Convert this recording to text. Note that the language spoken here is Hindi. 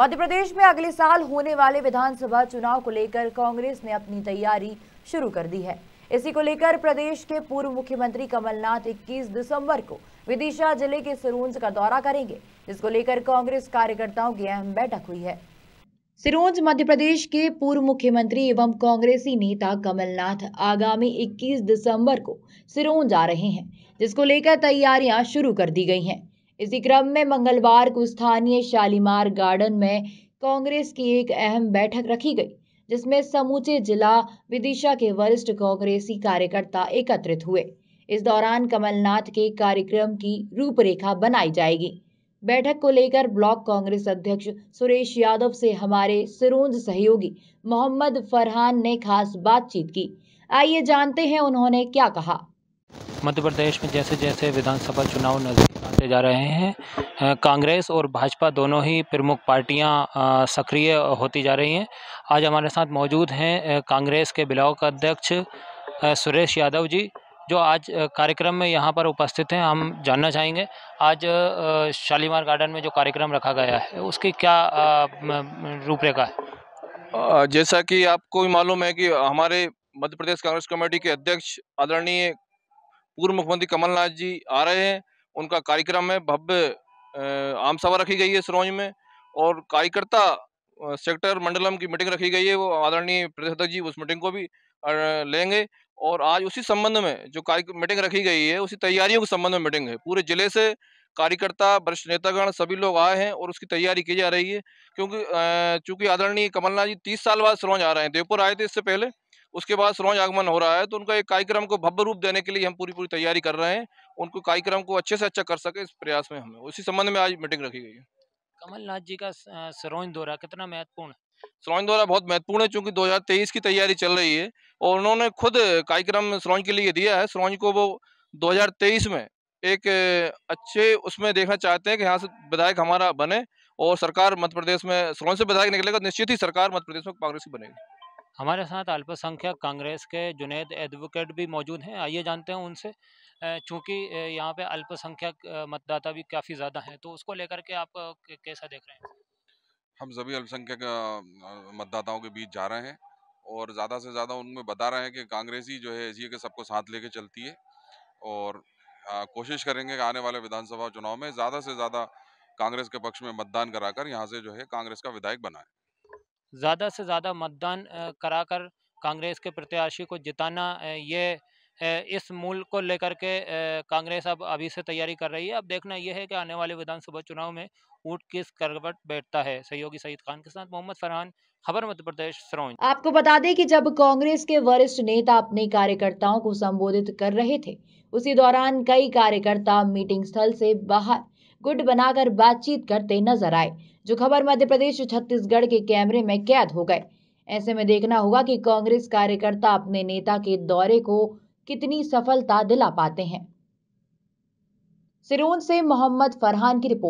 मध्य प्रदेश में अगले साल होने वाले विधानसभा चुनाव को लेकर कांग्रेस ने अपनी तैयारी शुरू कर दी है इसी को लेकर प्रदेश के पूर्व मुख्यमंत्री कमलनाथ 21 दिसंबर को विदिशा जिले के सिरोंज का दौरा करेंगे जिसको लेकर कांग्रेस कार्यकर्ताओं की अहम बैठक हुई है सिरोंज मध्य प्रदेश के पूर्व मुख्यमंत्री एवं कांग्रेसी नेता कमलनाथ आगामी 21 दिसंबर को सिरोंज आ रहे हैं जिसको लेकर तैयारियां शुरू कर दी गई हैं इसी क्रम में मंगलवार को स्थानीय शालीमार गार्डन में कांग्रेस की एक अहम बैठक रखी गई जिसमें समूचे जिला विदिशा के वरिष्ठ कांग्रेसी कार्यकर्ता एकत्रित हुए इस दौरान कमलनाथ के कार्यक्रम की रूपरेखा बनाई जाएगी बैठक को लेकर ब्लॉक कांग्रेस अध्यक्ष सुरेश यादव से हमारे सिरोंज सहयोगी मोहम्मद फरहान ने खास बातचीत की आइए जानते हैं उन्होंने क्या कहा मध्य प्रदेश में जैसे जैसे विधानसभा चुनाव नजर करते जा रहे हैं कांग्रेस और भाजपा दोनों ही प्रमुख पार्टियां सक्रिय होती जा रही हैं आज हमारे साथ मौजूद हैं कांग्रेस के ब्लॉक अध्यक्ष सुरेश यादव जी जो आज कार्यक्रम में यहाँ पर उपस्थित हैं हम जानना चाहेंगे आज शालीमार गार्डन में जो कार्यक्रम रखा गया है उसकी क्या रूपरेखा है जैसा कि आपको भी मालूम है कि हमारे मध्य प्रदेश कांग्रेस कमेटी के अध्यक्ष आदरणीय पूर्व मुख्यमंत्री कमलनाथ जी आ रहे हैं उनका कार्यक्रम है भव्य आम सभा रखी गई है सरोज में और कार्यकर्ता सेक्टर मंडलम की मीटिंग रखी गई है वो आदरणीय प्रदेश अध्यक्ष जी उस मीटिंग को भी लेंगे और आज उसी संबंध में जो कार्य मीटिंग रखी गई है उसी तैयारियों के संबंध में मीटिंग है पूरे जिले से कार्यकर्ता वरिष्ठ नेतागण सभी लोग आए हैं और उसकी तैयारी की जा रही है क्योंकि चूंकि आदरणीय कमलनाथ जी तीस साल बाद सरोज आ रहे हैं देवपुर आए थे इससे पहले उसके बाद सरोज आगमन हो रहा है तो उनका एक कार्यक्रम को भव्य रूप देने के लिए हम पूरी पूरी तैयारी कर रहे हैं उनको कार्यक्रम को अच्छे से अच्छा कर सके इस प्रयास में हमें उसी संबंध में आज मीटिंग रखी गई है कमलनाथ जी का सरोज दौरा कितना महत्वपूर्ण है सरोज दौरा बहुत महत्वपूर्ण है क्योंकि 2023 की तैयारी चल रही है और उन्होंने खुद कार्यक्रम सरोज के लिए दिया है सरोज को वो 2023 में एक अच्छे उसमें देखना चाहते हैं कि यहाँ से विधायक हमारा बने और सरकार मध्य प्रदेश में सरोज से विधायक निकलेगा निश्चित ही सरकार मध्य प्रदेश में कांग्रेस की बनेगी हमारे साथ अल्पसंख्यक कांग्रेस के जुनेद एडवोकेट भी मौजूद हैं आइए जानते हैं उनसे चूँकि यहाँ पे अल्पसंख्यक मतदाता भी काफ़ी ज़्यादा हैं तो उसको लेकर के आप कैसा देख रहे हैं हम सभी अल्पसंख्यक मतदाताओं के बीच जा रहे हैं और ज़्यादा से ज़्यादा उनमें बता रहे हैं कि कांग्रेस ही जो है एस के सबको साथ लेके चलती है और आ, कोशिश करेंगे कि आने वाले विधानसभा चुनाव में ज़्यादा से ज़्यादा कांग्रेस के पक्ष में मतदान कराकर यहाँ से जो है कांग्रेस का विधायक बनाए ज़्यादा से ज़्यादा मतदान कराकर कांग्रेस के प्रत्याशी को जिताना ये इस मूल को लेकर के कांग्रेस अब अभी से तैयारी कर रही है अब देखना यह है कि आने वाले विधानसभा चुनाव में ऊट किस करवट बैठता है सहयोगी सईद खान के साथ मोहम्मद फरहान खबर मध्य प्रदेश सरोज आपको बता दें कि जब कांग्रेस के वरिष्ठ नेता अपने कार्यकर्ताओं को संबोधित कर रहे थे उसी दौरान कई कार्यकर्ता मीटिंग स्थल से बाहर गुट बनाकर बातचीत करते नजर आए जो खबर मध्य प्रदेश छत्तीसगढ़ के कैमरे में कैद हो गए ऐसे में देखना होगा कि कांग्रेस कार्यकर्ता अपने नेता के दौरे को कितनी सफलता दिला पाते हैं सिरोन से मोहम्मद फरहान की रिपोर्ट